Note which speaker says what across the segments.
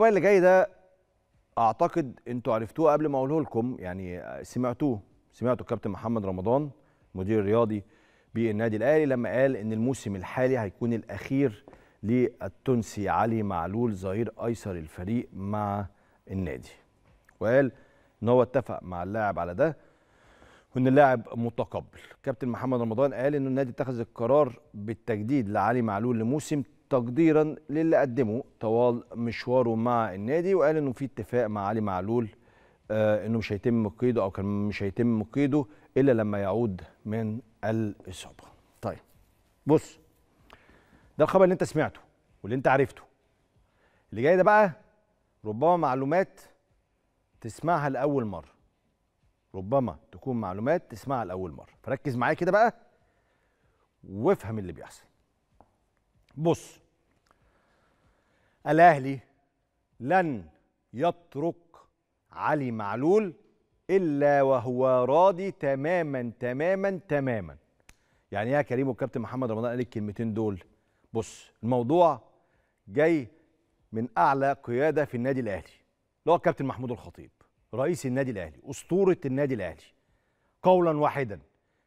Speaker 1: الموبايل اللي جاي ده اعتقد انتوا عرفتوه قبل ما اقوله لكم يعني سمعتوه سمعتوا الكابتن محمد رمضان مدير الرياضي بالنادي الاهلي لما قال ان الموسم الحالي هيكون الاخير للتونسي علي معلول ظهير ايسر الفريق مع النادي وقال ان هو اتفق مع اللاعب على ده وان اللاعب متقبل كابتن محمد رمضان قال ان النادي اتخذ القرار بالتجديد لعلي معلول لموسم تقديرا للي قدمه طوال مشواره مع النادي وقال انه في اتفاق مع علي معلول آه انه مش هيتم قيده او كان مش هيتم قيده الا لما يعود من الاصابه. طيب بص ده الخبر اللي انت سمعته واللي انت عرفته. اللي جاي ده بقى ربما معلومات تسمعها لاول مره. ربما تكون معلومات تسمعها لاول مره، فركز معايا كده بقى وافهم اللي بيحصل. بص الاهلي لن يترك علي معلول الا وهو راضي تماما تماما تماما يعني ايه يا كريم والكابتن محمد رمضان قال الكلمتين دول بص الموضوع جاي من اعلى قياده في النادي الاهلي اللي هو الكابتن محمود الخطيب رئيس النادي الاهلي اسطوره النادي الاهلي قولا واحدا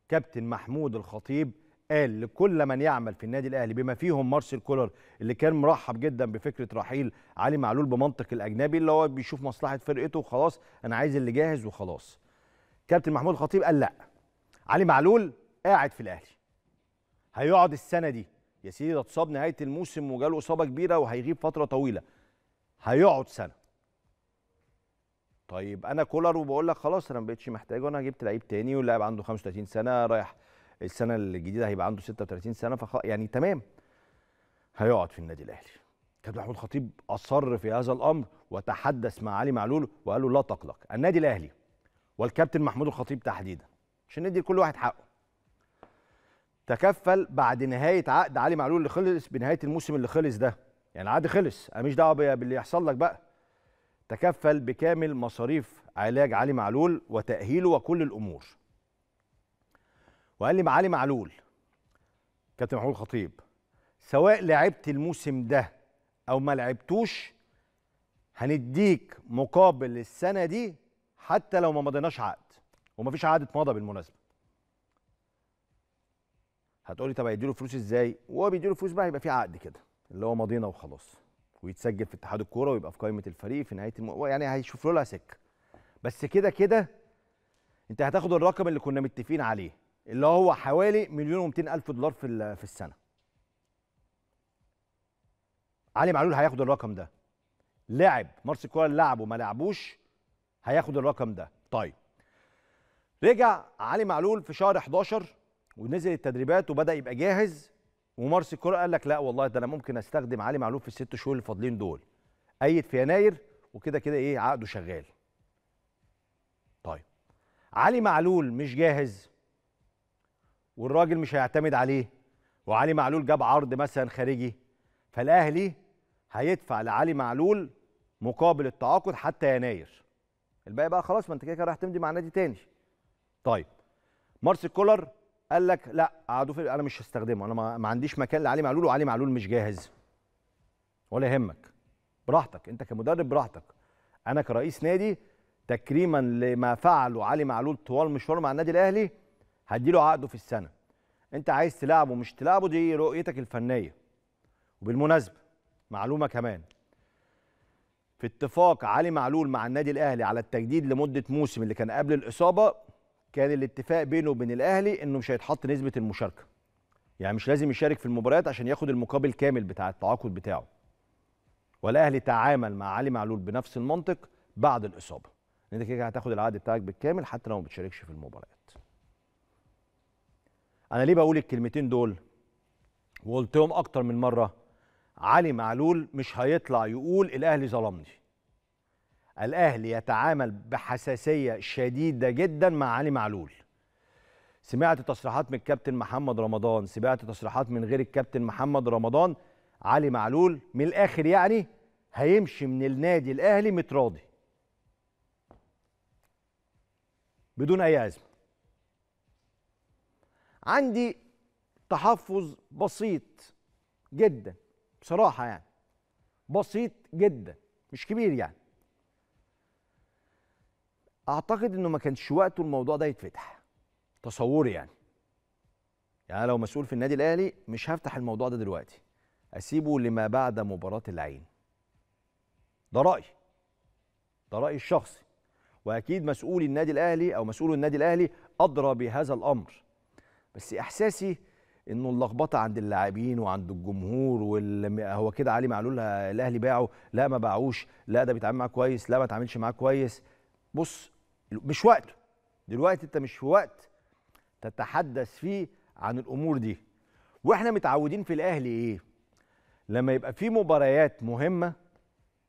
Speaker 1: كابتن محمود الخطيب قال لكل من يعمل في النادي الاهلي بما فيهم مارسيل كولر اللي كان مرحب جدا بفكره رحيل علي معلول بمنطق الاجنبي اللي هو بيشوف مصلحه فرقته وخلاص انا عايز اللي جاهز وخلاص. كابتن محمود الخطيب قال لا علي معلول قاعد في الاهلي. هيقعد السنه دي يا سيدي ده اتصاب نهايه الموسم وجاله اصابه كبيره وهيغيب فتره طويله. هيقعد سنه. طيب انا كولر وبقول لك خلاص انا ما بقتش محتاجه انا جبت لعيب تاني واللاعب عنده 35 سنه رايح السنه الجديده هيبقى عنده 36 سنه فخ يعني تمام هيقعد في النادي الاهلي كابتن محمود خطيب اصر في هذا الامر وتحدث مع علي معلول وقال له لا تقلق النادي الاهلي والكابتن محمود الخطيب تحديدا عشان ندي لكل واحد حقه تكفل بعد نهايه عقد علي معلول اللي خلص بنهايه الموسم اللي خلص ده يعني العقد خلص انا مش دعوه باللي يحصل لك بقى تكفل بكامل مصاريف علاج علي معلول وتاهيله وكل الامور وقال لي معالي معلول كابتن محمود الخطيب سواء لعبت الموسم ده او ما لعبتوش هنديك مقابل السنه دي حتى لو ما مضيناش عقد ومفيش عقد اتمضى بالمناسبه هتقولي طب هيديله فلوس ازاي وهو بيديله فلوس بقى يبقى في عقد كده اللي هو مضينا وخلاص ويتسجل في اتحاد الكوره ويبقى في قائمه الفريق في نهايه الم... يعني هيشوف له لها سكه بس كده كده انت هتاخد الرقم اللي كنا متفقين عليه اللي هو حوالي مليون و الف دولار في في السنه علي معلول هياخد الرقم ده لعب مارس الكوره لعبه ما لعبوش هياخد الرقم ده طيب رجع علي معلول في شهر 11 ونزل التدريبات وبدا يبقى جاهز ومارس الكوره قال لك لا والله ده انا ممكن استخدم علي معلول في الست شهور اللي فاضلين دول ايد في يناير وكده كده ايه عقده شغال طيب علي معلول مش جاهز والراجل مش هيعتمد عليه وعلي معلول جاب عرض مثلا خارجي فالاهلي هيدفع لعلي معلول مقابل التعاقد حتى يناير الباقي بقى خلاص ما انت كده رايح تمضي مع نادي تاني طيب مارسيل كولر قال لك لا قعدوا في انا مش هستخدمه انا ما عنديش مكان لعلي معلول وعلي معلول مش جاهز ولا يهمك براحتك انت كمدرب براحتك انا كرئيس نادي تكريما لما فعله علي معلول طوال مشواره مع النادي الاهلي هديله عقده في السنه انت عايز تلعبه مش تلعبه دي رؤيتك الفنيه وبالمناسبه معلومه كمان في اتفاق علي معلول مع النادي الاهلي على التجديد لمده موسم اللي كان قبل الاصابه كان الاتفاق بينه وبين الاهلي انه مش هيتحط نسبه المشاركه يعني مش لازم يشارك في المباريات عشان ياخد المقابل كامل بتاع التعاقد بتاعه والاهلي تعامل مع علي معلول بنفس المنطق بعد الاصابه انت كده هتاخد العقد بتاعك بالكامل حتى لو ما بتشاركش في المباريات انا ليه بقول الكلمتين دول وقلتهم اكتر من مره علي معلول مش هيطلع يقول الاهلي ظلمني الاهلي يتعامل بحساسيه شديده جدا مع علي معلول سمعت تصريحات من الكابتن محمد رمضان سمعت تصريحات من غير الكابتن محمد رمضان علي معلول من الاخر يعني هيمشي من النادي الاهلي متراضي بدون اي ازمه عندي تحفظ بسيط جدا بصراحه يعني بسيط جدا مش كبير يعني اعتقد انه ما كانش وقته الموضوع ده يتفتح تصوري يعني يعني لو مسؤول في النادي الاهلي مش هفتح الموضوع ده دلوقتي اسيبه لما بعد مباراه العين ده رايي ده رايي الشخصي واكيد مسؤول النادي الاهلي او مسؤول النادي الاهلي ادرى بهذا الامر بس احساسي انه اللخبطه عند اللاعبين وعند الجمهور هو كده علي معلول الاهلي باعه لا ما باعوش لا ده بيتعامل معاه كويس لا ما اتعاملش معاه كويس بص مش وقته دلوقتي انت مش في وقت تتحدث فيه عن الامور دي واحنا متعودين في الاهلي ايه لما يبقى في مباريات مهمه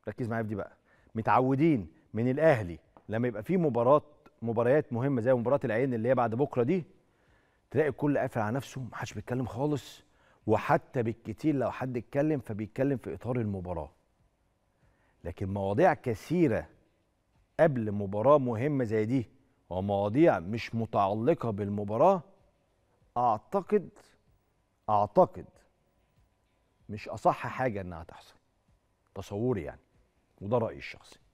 Speaker 1: ركز معايا في دي بقى متعودين من الاهلي لما يبقى في مباراه مباريات مهمه زي مباراه العين اللي هي بعد بكره دي تلاقي الكل قافل على نفسه محدش بيتكلم خالص وحتى بالكتير لو حد اتكلم فبيتكلم في اطار المباراه لكن مواضيع كثيره قبل مباراه مهمه زي دي ومواضيع مش متعلقه بالمباراه اعتقد اعتقد مش اصح حاجه انها تحصل تصوري يعني وده رايي الشخصي